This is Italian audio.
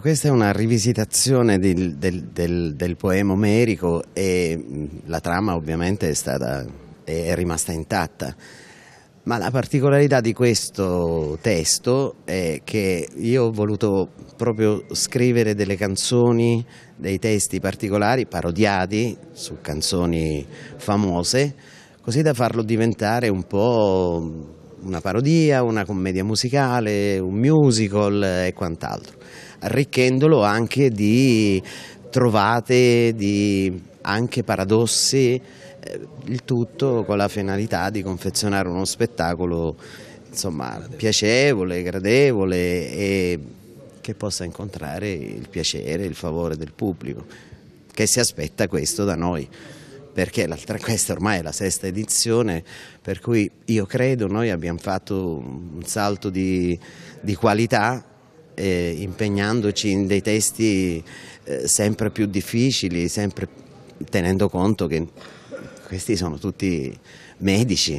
Questa è una rivisitazione del, del, del, del poema omerico e mm, la trama ovviamente è, stata, è rimasta intatta. Ma la particolarità di questo testo è che io ho voluto proprio scrivere delle canzoni, dei testi particolari, parodiati su canzoni famose, così da farlo diventare un po' una parodia, una commedia musicale, un musical e quant'altro arricchendolo anche di trovate, di anche paradossi, eh, il tutto con la finalità di confezionare uno spettacolo insomma, piacevole, gradevole e che possa incontrare il piacere, il favore del pubblico, che si aspetta questo da noi perché questa ormai è la sesta edizione, per cui io credo noi abbiamo fatto un salto di, di qualità eh, impegnandoci in dei testi eh, sempre più difficili, sempre tenendo conto che questi sono tutti medici.